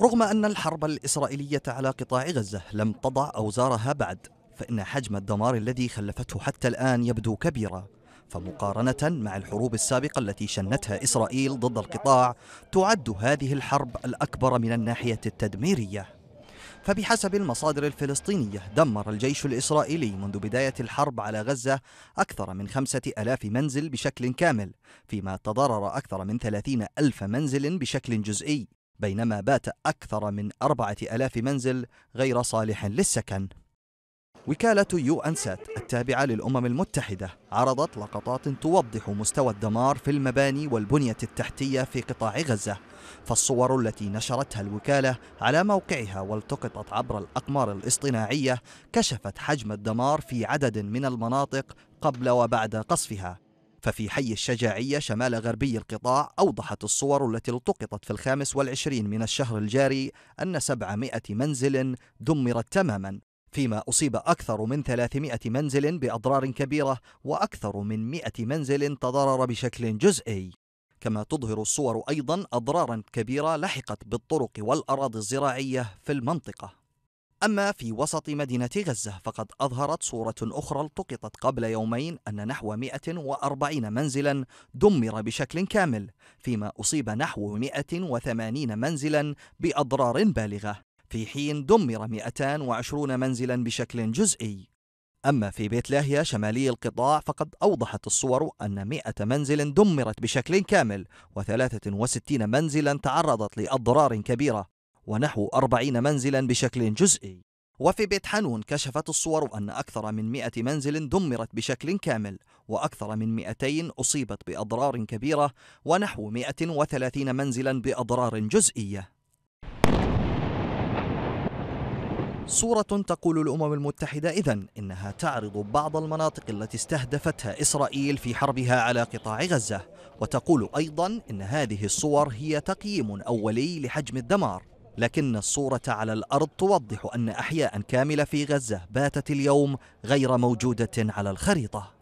رغم أن الحرب الإسرائيلية على قطاع غزة لم تضع أوزارها بعد فإن حجم الدمار الذي خلفته حتى الآن يبدو كبيرا فمقارنة مع الحروب السابقة التي شنتها إسرائيل ضد القطاع تعد هذه الحرب الأكبر من الناحية التدميرية فبحسب المصادر الفلسطينية دمر الجيش الإسرائيلي منذ بداية الحرب على غزة أكثر من خمسة ألاف منزل بشكل كامل فيما تضرر أكثر من ثلاثين ألف منزل بشكل جزئي بينما بات أكثر من أربعة ألاف منزل غير صالح للسكن وكالة يو أنسات التابعة للأمم المتحدة عرضت لقطات توضح مستوى الدمار في المباني والبنية التحتية في قطاع غزة فالصور التي نشرتها الوكالة على موقعها والتقطت عبر الأقمار الاصطناعية كشفت حجم الدمار في عدد من المناطق قبل وبعد قصفها ففي حي الشجاعية شمال غربي القطاع أوضحت الصور التي التقطت في الخامس والعشرين من الشهر الجاري أن 700 منزل دمرت تماما فيما أصيب أكثر من 300 منزل بأضرار كبيرة وأكثر من 100 منزل تضرر بشكل جزئي كما تظهر الصور أيضا أضرارا كبيرة لحقت بالطرق والأراضي الزراعية في المنطقة أما في وسط مدينة غزة فقد أظهرت صورة أخرى التقطت قبل يومين أن نحو 140 منزلا دمر بشكل كامل فيما أصيب نحو 180 منزلا بأضرار بالغة في حين دمر 220 منزلا بشكل جزئي أما في بيت لاهيا شمالي القطاع فقد أوضحت الصور أن 100 منزل دمرت بشكل كامل و63 منزلا تعرضت لأضرار كبيرة ونحو أربعين منزلا بشكل جزئي وفي بيت حنون كشفت الصور أن أكثر من 100 منزل دمرت بشكل كامل وأكثر من 200 أصيبت بأضرار كبيرة ونحو 130 منزلا بأضرار جزئية صورة تقول الأمم المتحدة إذا إنها تعرض بعض المناطق التي استهدفتها إسرائيل في حربها على قطاع غزة وتقول أيضا إن هذه الصور هي تقييم أولي لحجم الدمار لكن الصورة على الأرض توضح أن أحياء كاملة في غزة باتت اليوم غير موجودة على الخريطة